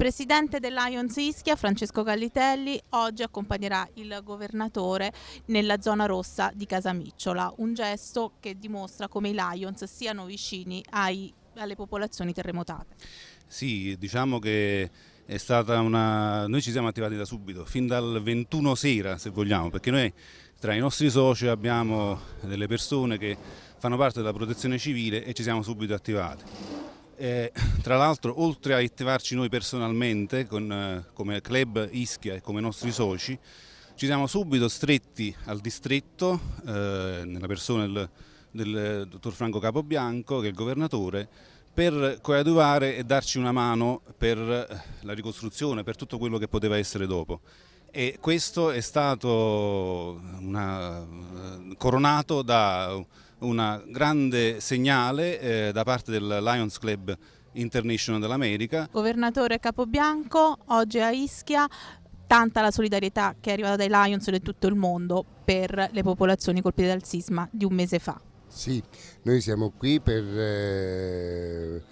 Presidente dell'Ions Ischia, Francesco Gallitelli, oggi accompagnerà il governatore nella zona rossa di Casamicciola, un gesto che dimostra come i Lions siano vicini ai, alle popolazioni terremotate. Sì, diciamo che è stata una... noi ci siamo attivati da subito, fin dal 21 sera se vogliamo, perché noi tra i nostri soci abbiamo delle persone che fanno parte della protezione civile e ci siamo subito attivati. Eh, tra l'altro oltre a attivarci noi personalmente con, eh, come club Ischia e come nostri soci, ci siamo subito stretti al distretto eh, nella persona del, del, eh, dottor Franco Capobianco che è il governatore per coadiuvare e darci una mano per eh, la ricostruzione, per tutto quello che poteva essere dopo. E questo è stato una, eh, coronato da un grande segnale eh, da parte del Lions Club International dell'America. Governatore Capobianco, oggi a Ischia, tanta la solidarietà che è arrivata dai Lions e da tutto il mondo per le popolazioni colpite dal sisma di un mese fa. Sì, noi siamo qui per, eh,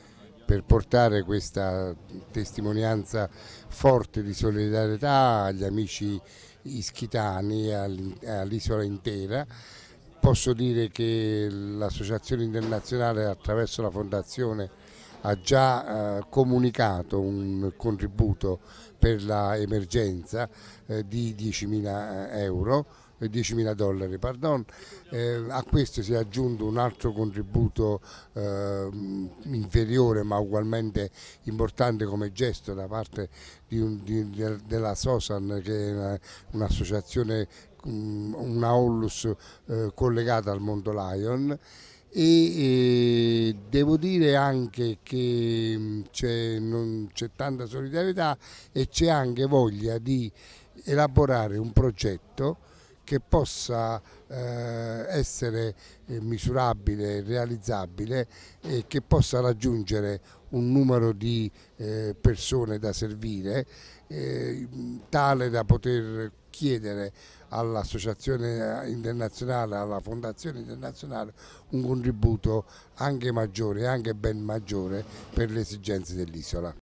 per portare questa testimonianza forte di solidarietà agli amici ischitani, e all'isola intera posso dire che l'Associazione Internazionale attraverso la Fondazione ha già eh, comunicato un contributo per l'emergenza eh, di 10.000 eh, euro 10.000 dollari, pardon. Eh, a questo si è aggiunto un altro contributo eh, inferiore ma ugualmente importante come gesto da parte di un, di, de, della SOSAN che è un'associazione, un mm, una Ollus eh, collegata al mondo Lion e, e devo dire anche che mm, c'è tanta solidarietà e c'è anche voglia di elaborare un progetto che possa eh, essere eh, misurabile, realizzabile e che possa raggiungere un numero di eh, persone da servire eh, tale da poter chiedere all'associazione internazionale, alla fondazione internazionale un contributo anche maggiore, anche ben maggiore per le esigenze dell'isola.